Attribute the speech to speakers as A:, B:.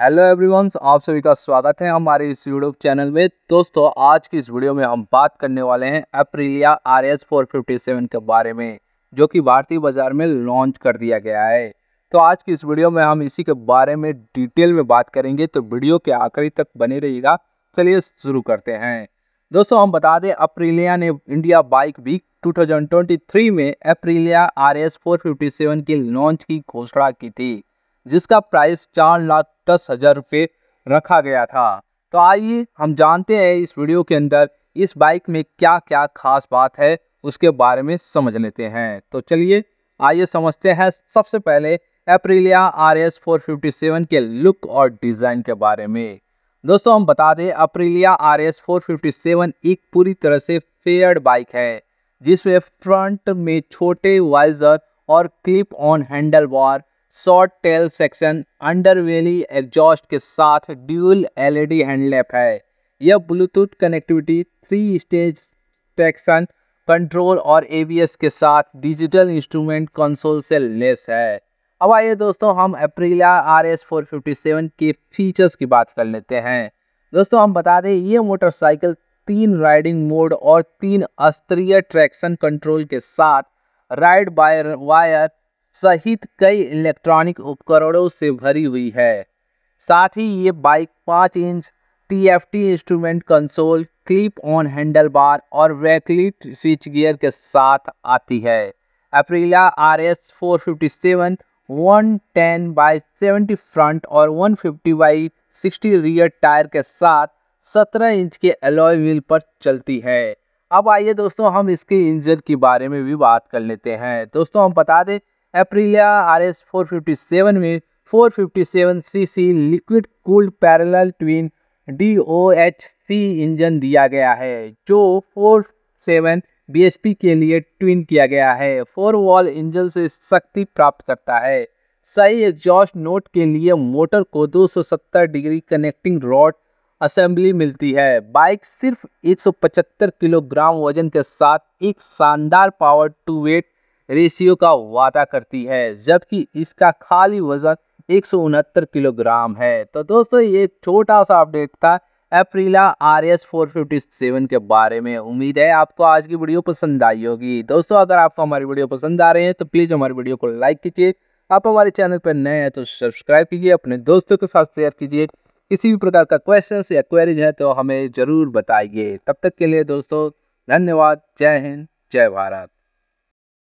A: hello everyone आप सभी का स्वागत है हमारे इस यूट्यूब चैनल में दोस्तों आज की इस वीडियो में हम बात करने वाले हैं Aprilia R S four fifty seven के बारे में जो कि भारतीय बाज़ार में लॉन्च कर दिया गया है तो आज की इस वीडियो में हम इसी के बारे में डिटेल में बात करेंगे तो वीडियो के आखिरी तक बने रहिएगा चलिए शुरू करते हैं दोस्तों हम बता दें अप्रिलिया ने इंडिया बाइक वीक 2023 में Aprilia R S four fifty seven की लॉन्च की घोषणा की थी जिसका प्राइस चार लाख दस हज़ार रुपये रखा गया था तो आइए हम जानते हैं इस वीडियो के अंदर इस बाइक में क्या क्या खास बात है उसके बारे में समझ लेते हैं तो चलिए आइए समझते हैं सबसे पहले Aprilia R S four fifty seven के लुक और डिज़ाइन के बारे में दोस्तों हम बता दें Aprilia R S four fifty seven एक पूरी तरह से फेयर्ड बाइक है जिसमें फ्रंट में छोटे वाइजर और clip on handle bar short tail section underbelly exhaust के साथ ड्यूल एलईडी हैंडलैप है यह Bluetooth connectivity three stage traction control और एवीएस के साथ डिजिटल इंस्ट्रूमेंट कंसोल से लेस है अब आइए दोस्तों हम Aprilia R S four fifty seven के फीचर्स की बात कर लेते हैं दोस्तों हम बता दें ये मोटरसाइकिल तीन राइडिंग मोड और तीन स्तरीय ट्रैक्शन कंट्रोल के साथ राइड बाय वायर सहित कई इलेक्ट्रॉनिक उपकरणों से भरी हुई है साथ ही ये बाइक पाँच inch T F T instrument console clip on handle bar और वैकलिट स्विच गियर के साथ आती है Aprilia R S four fifty seven one ten by seventy front और one fifty by sixty rear tyre के साथ सत्रह इंच के एलॉय व्हील पर चलती है अब आइए दोस्तों हम इसके इंजन के बारे में भी बात कर लेते हैं दोस्तों हम बता दें अप्रीलिया आर एस में 457 cc liquid cooled parallel twin C engine दिया गया है जो 47 बीएचपी के लिए ट्विन किया गया है फोर वॉल इंजन से शक्ति प्राप्त करता है सही एग्जॉस्ट नोट के लिए मोटर को 270 डिग्री कनेक्टिंग रॉड असेंबली मिलती है बाइक सिर्फ 175 किलोग्राम वजन के साथ एक शानदार पावर टू वेट रेशियो का वादा करती है जबकि इसका खाली वजन एक किलोग्राम है तो दोस्तों ये छोटा सा अपडेट था Aprilia R S four fifty seven के बारे में उम्मीद है आपको आज की वीडियो पसंद आई होगी दोस्तों अगर आपको हमारी वीडियो पसंद आ रहे हैं तो प्लीज़ हमारी वीडियो को लाइक कीजिए आप हमारे चैनल पर नए हैं तो सब्सक्राइब कीजिए अपने दोस्तों के साथ शेयर कीजिए किसी भी प्रकार का क्वेश्चन या क्वेरीज है तो हमें ज़रूर बताइए तब तक के लिए दोस्तों धन्यवाद जय हिंद जय भारत